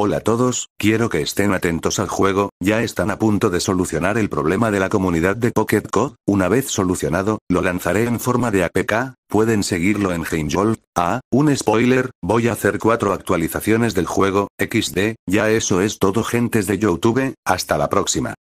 Hola a todos, quiero que estén atentos al juego, ya están a punto de solucionar el problema de la comunidad de Pocket Code, una vez solucionado, lo lanzaré en forma de APK, pueden seguirlo en Gimjolt, ah, un spoiler, voy a hacer cuatro actualizaciones del juego, XD, ya eso es todo gentes de Youtube, hasta la próxima.